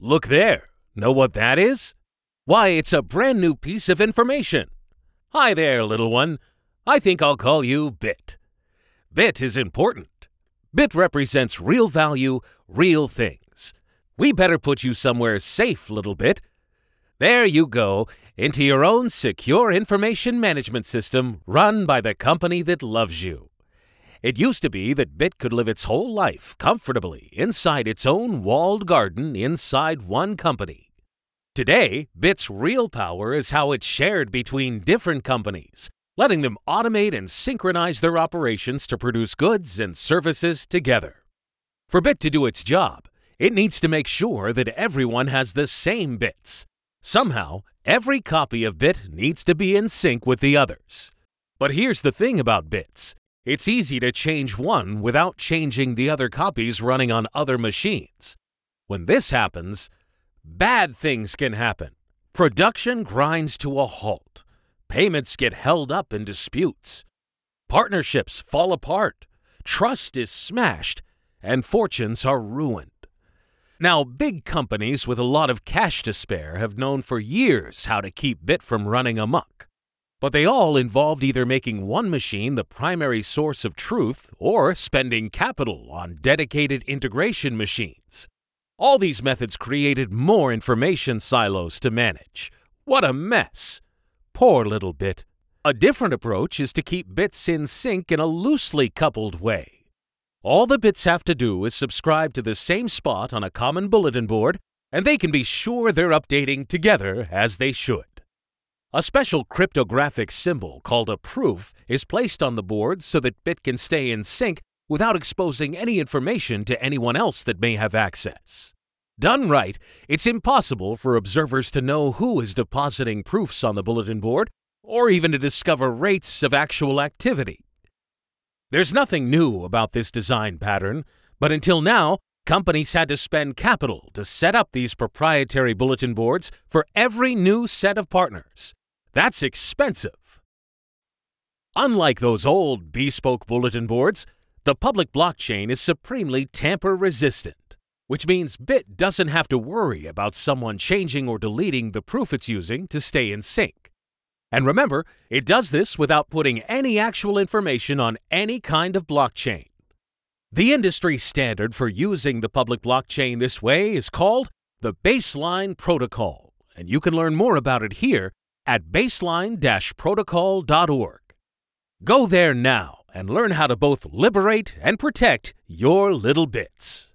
Look there. Know what that is? Why, it's a brand new piece of information. Hi there, little one. I think I'll call you Bit. Bit is important. Bit represents real value, real things. We better put you somewhere safe, little Bit. There you go, into your own secure information management system run by the company that loves you. It used to be that Bit could live its whole life comfortably inside its own walled garden inside one company. Today, Bit's real power is how it's shared between different companies, letting them automate and synchronize their operations to produce goods and services together. For Bit to do its job, it needs to make sure that everyone has the same bits. Somehow, every copy of Bit needs to be in sync with the others. But here's the thing about bits it's easy to change one without changing the other copies running on other machines. When this happens, bad things can happen. Production grinds to a halt. Payments get held up in disputes. Partnerships fall apart. Trust is smashed. And fortunes are ruined. Now, big companies with a lot of cash to spare have known for years how to keep Bit from running amok. But they all involved either making one machine the primary source of truth or spending capital on dedicated integration machines. All these methods created more information silos to manage. What a mess! Poor little bit. A different approach is to keep bits in sync in a loosely coupled way. All the bits have to do is subscribe to the same spot on a common bulletin board, and they can be sure they're updating together as they should. A special cryptographic symbol called a proof is placed on the board so that BIT can stay in sync without exposing any information to anyone else that may have access. Done right, it's impossible for observers to know who is depositing proofs on the bulletin board or even to discover rates of actual activity. There's nothing new about this design pattern, but until now, companies had to spend capital to set up these proprietary bulletin boards for every new set of partners, that's expensive. Unlike those old bespoke bulletin boards, the public blockchain is supremely tamper resistant, which means Bit doesn't have to worry about someone changing or deleting the proof it's using to stay in sync. And remember, it does this without putting any actual information on any kind of blockchain. The industry standard for using the public blockchain this way is called the Baseline Protocol, and you can learn more about it here at baseline-protocol.org. Go there now and learn how to both liberate and protect your little bits.